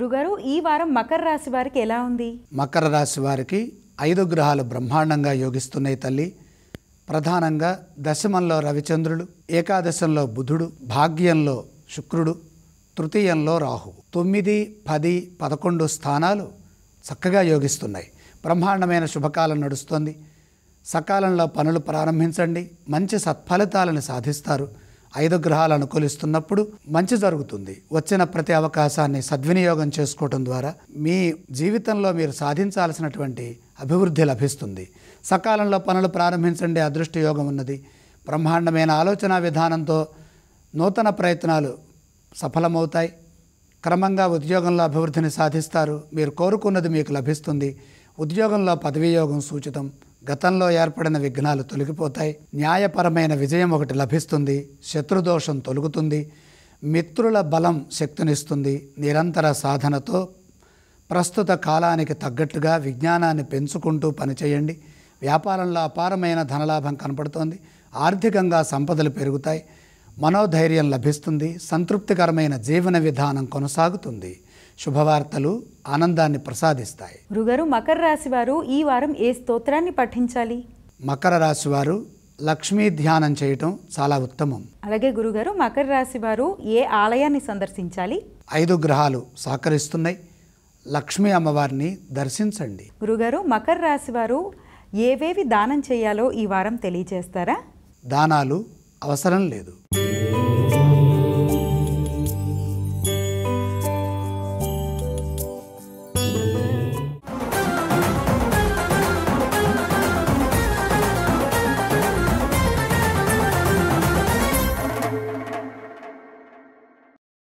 గురుగారు ఈ వారం మకర రాశి వారికి ఎలా ఉంది మకర రాశి వారికి ఐదు గ్రహాలు బ్రహ్మాండంగా యోగిస్తున్నాయి తల్లి ప్రధానంగా దశమంలో రవిచంద్రుడు ఏకాదశంలో బుధుడు భాగ్యంలో శుక్రుడు తృతీయంలో రాహు తొమ్మిది పది పదకొండు స్థానాలు చక్కగా యోగిస్తున్నాయి బ్రహ్మాండమైన శుభకాలం నడుస్తుంది సకాలంలో పనులు ప్రారంభించండి మంచి సత్ఫలితాలను సాధిస్తారు ఐదు గ్రహాలను కొలుస్తున్నప్పుడు మంచి జరుగుతుంది వచ్చిన ప్రతి అవకాశాన్ని సద్వినియోగం చేసుకోవటం ద్వారా మీ జీవితంలో మీరు సాధించాల్సినటువంటి అభివృద్ధి లభిస్తుంది సకాలంలో పనులు ప్రారంభించండి అదృష్ట యోగం ఉన్నది బ్రహ్మాండమైన ఆలోచన విధానంతో నూతన ప్రయత్నాలు సఫలమవుతాయి క్రమంగా ఉద్యోగంలో అభివృద్ధిని సాధిస్తారు మీరు కోరుకున్నది మీకు లభిస్తుంది ఉద్యోగంలో పదవీయోగం సూచితం గతంలో ఏర్పడిన విఘ్నాలు తొలగిపోతాయి న్యాయపరమైన విజయం ఒకటి లభిస్తుంది శత్రుదోషం తొలుగుతుంది మిత్రుల బలం శక్తినిస్తుంది నిరంతర సాధనతో ప్రస్తుత కాలానికి తగ్గట్టుగా విజ్ఞానాన్ని పెంచుకుంటూ పనిచేయండి వ్యాపారంలో అపారమైన ధనలాభం కనపడుతోంది ఆర్థికంగా సంపదలు పెరుగుతాయి మనోధైర్యం లభిస్తుంది సంతృప్తికరమైన జీవన విధానం కొనసాగుతుంది శుభవార్తలు ఆనందాన్ని ప్రసాదిస్తాయి గురుగారు మకర రాశి వారు ఈ వారం ఏ స్తోత్రాన్ని పఠించాలి మకర రాశి వారు లక్ష్మీ ధ్యానం చేయటం చాలా ఉత్తమం అలాగే గురుగారు మకర రాశి వారు ఏ ఆలయాన్ని సందర్శించాలి ఐదు గ్రహాలు సహకరిస్తున్నాయి లక్ష్మీ అమ్మవారిని దర్శించండి గురుగారు మకర రాశి వారు ఏవేవి దానం చేయాలో ఈ వారం తెలియజేస్తారా దానాలు అవసరం లేదు